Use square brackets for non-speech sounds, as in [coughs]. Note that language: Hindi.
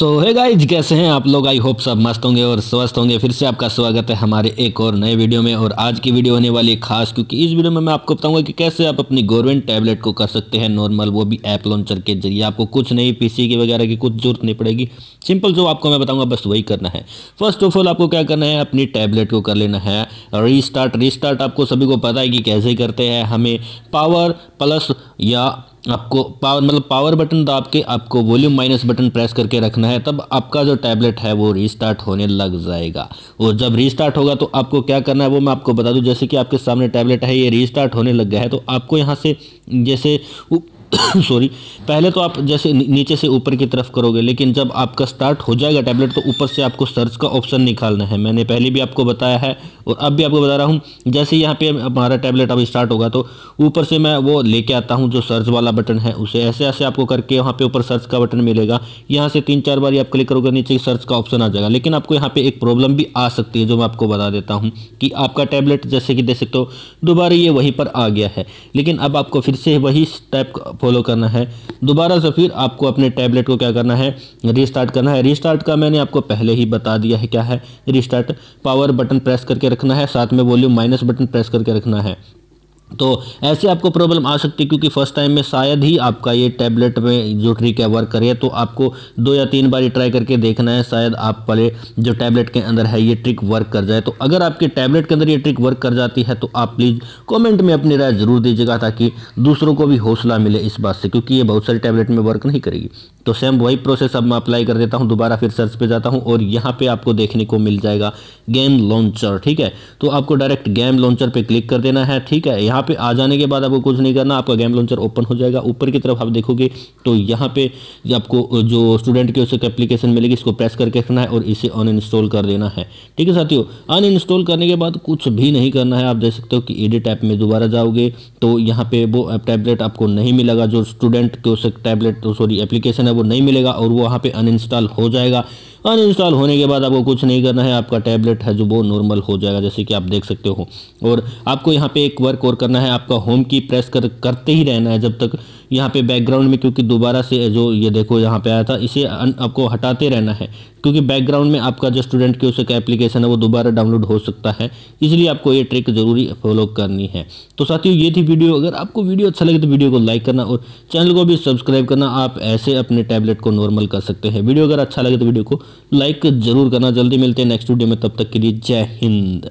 सो है गाइज कैसे हैं आप लोग आई होप सब मस्त होंगे और स्वस्थ होंगे फिर से आपका स्वागत है हमारे एक और नए वीडियो में और आज की वीडियो होने वाली है खास क्योंकि इस वीडियो में मैं आपको बताऊंगा कि कैसे आप अपनी गवर्नमेंट टैबलेट को कर सकते हैं नॉर्मल वो भी ऐप लॉन्चर के जरिए आपको कुछ नहीं पीसी की वगैरह की कुछ जरूरत नहीं पड़ेगी सिंपल जो आपको मैं बताऊँगा बस वही करना है फर्स्ट ऑफ ऑल आपको क्या करना है अपनी टैबलेट को कर लेना है रीस्टार्ट रीस्टार्ट आपको सभी को पता है कि कैसे करते हैं हमें पावर प्लस या आपको पावर मतलब पावर बटन दाब के आपको वॉल्यूम माइनस बटन प्रेस करके रखना है तब आपका जो टैबलेट है वो रीस्टार्ट होने लग जाएगा और जब रीस्टार्ट होगा तो आपको क्या करना है वो मैं आपको बता दूं जैसे कि आपके सामने टैबलेट है ये रीस्टार्ट होने लग गया है तो आपको यहाँ से जैसे सॉरी [coughs] पहले तो आप जैसे नीचे से ऊपर की तरफ करोगे लेकिन जब आपका स्टार्ट हो जाएगा टैबलेट तो ऊपर से आपको सर्च का ऑप्शन निकालना है मैंने पहले भी आपको बताया है और अब भी आपको बता रहा हूँ जैसे यहाँ पे हमारा टैबलेट अब स्टार्ट होगा तो ऊपर से मैं वो लेके आता हूँ जो सर्च वाला बटन है उसे ऐसे ऐसे आपको करके वहाँ पर ऊपर सर्च का बटन मिलेगा यहाँ से तीन चार बार आप क्लिक करोगे नीचे सर्च का ऑप्शन आ जाएगा लेकिन आपको यहाँ पर एक प्रॉब्लम भी आ सकती है जो मैं आपको बता देता हूँ कि आपका टैबलेट जैसे कि देख सकते हो दोबारा ये वहीं पर आ गया है लेकिन अब आपको फिर से वही टाइप फॉलो करना है दोबारा से फिर आपको अपने टैबलेट को क्या करना है रीस्टार्ट करना है रीस्टार्ट का मैंने आपको पहले ही बता दिया है क्या है रीस्टार्ट पावर बटन प्रेस करके रखना है साथ में वॉल्यूम माइनस बटन प्रेस करके रखना है तो ऐसे आपको प्रॉब्लम आ सकती है क्योंकि फर्स्ट टाइम में शायद ही आपका ये टैबलेट में जो ट्रिक है वर्क करे तो आपको दो या तीन बार ट्राई करके देखना है शायद आप पहले जो टैबलेट के अंदर है ये ट्रिक वर्क कर जाए तो अगर आपके टैबलेट के अंदर ये ट्रिक वर्क कर जाती है तो आप प्लीज़ कॉमेंट में अपनी राय ज़रूर दीजिएगा ताकि दूसरों को भी हौसला मिले इस बात से क्योंकि ये बहुत सारी टैबलेट में वर्क नहीं करेगी तो सेम वही प्रोसेस अब मैं अप्लाई कर देता हूँ दोबारा फिर सर्च पर जाता हूँ और यहाँ पर आपको देखने को मिल जाएगा गेम लॉन्चर ठीक है तो आपको डायरेक्ट गेम लॉन्चर पर क्लिक कर देना है ठीक है यहाँ यहाँ पे आ जाने के बाद आपको कुछ नहीं करना आपका गेम लॉन्चर ओपन हो जाएगा ऊपर की तरफ आप देखोगे तो यहाँ पे आपको जो स्टूडेंट की उसके एप्लीकेशन मिलेगी इसको प्रेस करके रखना है और इसे अन इंस्टॉल कर देना है ठीक है साथियों अन इंस्टॉल करने के बाद कुछ भी नहीं करना है आप देख सकते हो कि एडिट ऐप में दोबारा जाओगे तो यहाँ पे वो टैबलेट आपको नहीं मिलेगा जो स्टूडेंट के उसके टैबलेट सॉरी एप्लीकेशन है वो नहीं मिलेगा और वो वहाँ पर अनइंस्टॉल हो जाएगा अनइंस्टॉल होने के बाद आपको कुछ नहीं करना है आपका टैबलेट है जो वो नॉर्मल हो जाएगा जैसे कि आप देख सकते हो और आपको यहाँ पे एक वर्क और करना है आपका होम की प्रेस कर करते ही रहना है जब तक यहाँ पे बैकग्राउंड में क्योंकि दोबारा से जो ये देखो यहाँ पे आया था इसे आपको हटाते रहना है क्योंकि बैकग्राउंड में आपका जो स्टूडेंट के उसका एप्लीकेशन है वो दोबारा डाउनलोड हो सकता है इसलिए आपको ये ट्रिक ज़रूरी फॉलो करनी है तो साथियों ये थी वीडियो अगर आपको वीडियो अच्छा लगे तो वीडियो को लाइक करना और चैनल को भी सब्सक्राइब करना आप ऐसे अपने टैबलेट को नॉर्मल कर सकते हैं वीडियो अगर अच्छा लगे तो वीडियो को लाइक ज़रूर करना जल्दी मिलते हैं नेक्स्ट वीडियो में तब तक के लिए जय हिंद